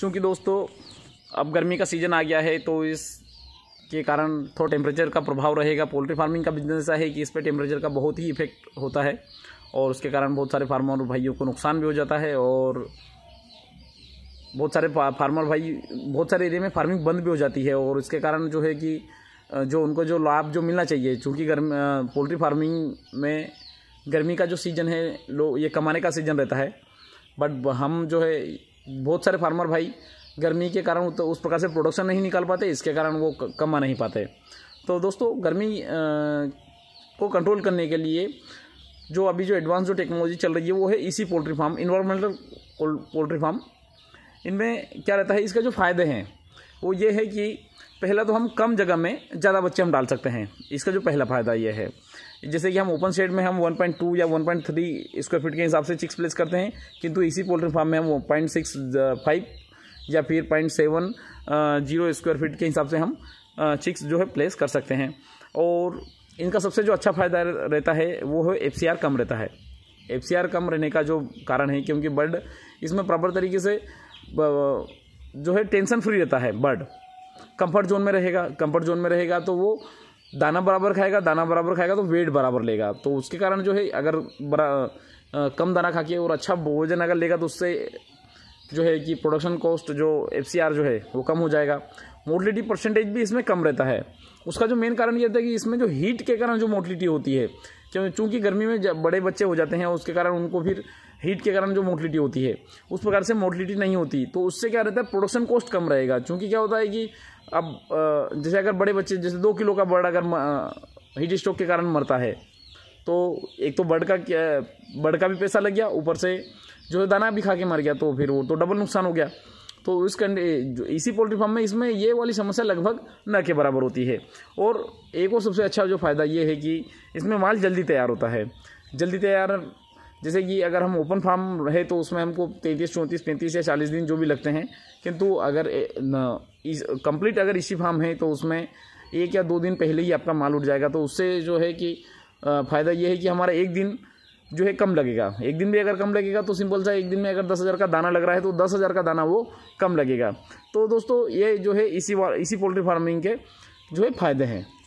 क्योंकि दोस्तों अब गर्मी का सीज़न आ गया है तो इस के कारण थोड़ा टेम्परेचर का प्रभाव रहेगा पोल्ट्री फार्मिंग का बिजनेस ऐसा है कि इस पर टेम्परेचर का बहुत ही इफेक्ट होता है और उसके कारण बहुत सारे फार्मर भाइयों को नुकसान भी हो जाता है और बहुत सारे फार्मर भाई बहुत सारे एरिया में फार्मिंग बंद भी हो जाती है और इसके कारण जो है कि जो उनको जो लाभ जो मिलना चाहिए चूँकि गर्म पोल्ट्री फार्मिंग में गर्मी का जो सीज़न है लो ये कमाने का सीज़न रहता है बट हम जो है बहुत सारे फार्मर भाई गर्मी के कारण तो उस प्रकार से प्रोडक्शन नहीं निकाल पाते इसके कारण वो कमा नहीं पाते तो दोस्तों गर्मी को कंट्रोल करने के लिए जो अभी जो एडवांस जो टेक्नोलॉजी चल रही है वो है इसी poultry farm environmental poultry farm इनमें क्या रहता है इसका जो फ़ायदे हैं वो ये है कि पहला तो हम कम जगह में ज़्यादा बच्चे हम डाल सकते हैं इसका जो पहला फ़ायदा ये है जैसे कि हम ओपन सेट में हम 1.2 या 1.3 स्क्वायर फीट के हिसाब से चिक्स प्लेस करते हैं किंतु इसी पोल्ट्री फार्म में हम पॉइंट सिक्स फाइव या फिर point seven zero square feet के हिसाब से हम चिक्स uh, जो है प्लेस कर सकते हैं और इनका सबसे जो अच्छा फ़ायदा रहता है वो है एफ कम रहता है एफ कम रहने का जो कारण है क्योंकि बर्ड इसमें प्रॉपर तरीके से जो है टेंशन फ्री रहता है बर्ड कंफर्ट जोन में रहेगा कंफर्ट जोन में रहेगा तो वो दाना बराबर खाएगा दाना बराबर खाएगा तो वेट बराबर लेगा तो उसके कारण जो है अगर बरा कम दाना खा के और अच्छा भोजन अगर लेगा तो उससे जो है कि प्रोडक्शन कॉस्ट जो एफ जो है वो कम हो जाएगा मोटिलिटी परसेंटेज भी इसमें कम रहता है उसका जो मेन कारण ये है कि इसमें जो हीट के कारण जो मोटिलिटी होती है क्यों चूँकि गर्मी में बड़े बच्चे हो जाते हैं उसके कारण उनको फिर हीट के कारण जो मोटिलिटी होती है उस प्रकार से मोटिलिटी नहीं होती तो उससे क्या रहता है प्रोडक्शन कॉस्ट कम रहेगा चूँकि क्या होता है कि अब जैसे अगर बड़े बच्चे जैसे दो किलो का बर्ड अगर हीट स्ट्रोक के कारण मरता है तो एक तो बर्ड का बर्ड का भी पैसा लग गया ऊपर से जो दाना भी खा के मर गया तो फिर वो तो डबल नुकसान हो गया तो उस कंडे इसी पोल्ट्री फार्म में इसमें ये वाली समस्या लगभग न के बराबर होती है और एक और सबसे अच्छा जो फ़ायदा ये है कि इसमें माल जल्दी तैयार होता है जल्दी तैयार जैसे कि अगर हम ओपन फार्म रहे तो उसमें हमको तैंतीस चौंतीस पैंतीस या चालीस दिन जो भी लगते हैं किंतु अगर कंप्लीट अगर इसी फार्म है तो उसमें एक या दो दिन पहले ही आपका माल उठ जाएगा तो उससे जो है कि फ़ायदा ये है कि हमारा एक दिन जो है कम लगेगा एक दिन भी अगर कम लगेगा तो सिंपल सा एक दिन में अगर दस हज़ार का दाना लग रहा है तो दस हज़ार का दाना वो कम लगेगा तो दोस्तों ये जो है इसी इसी पोल्ट्री फार्मिंग के जो है फ़ायदे हैं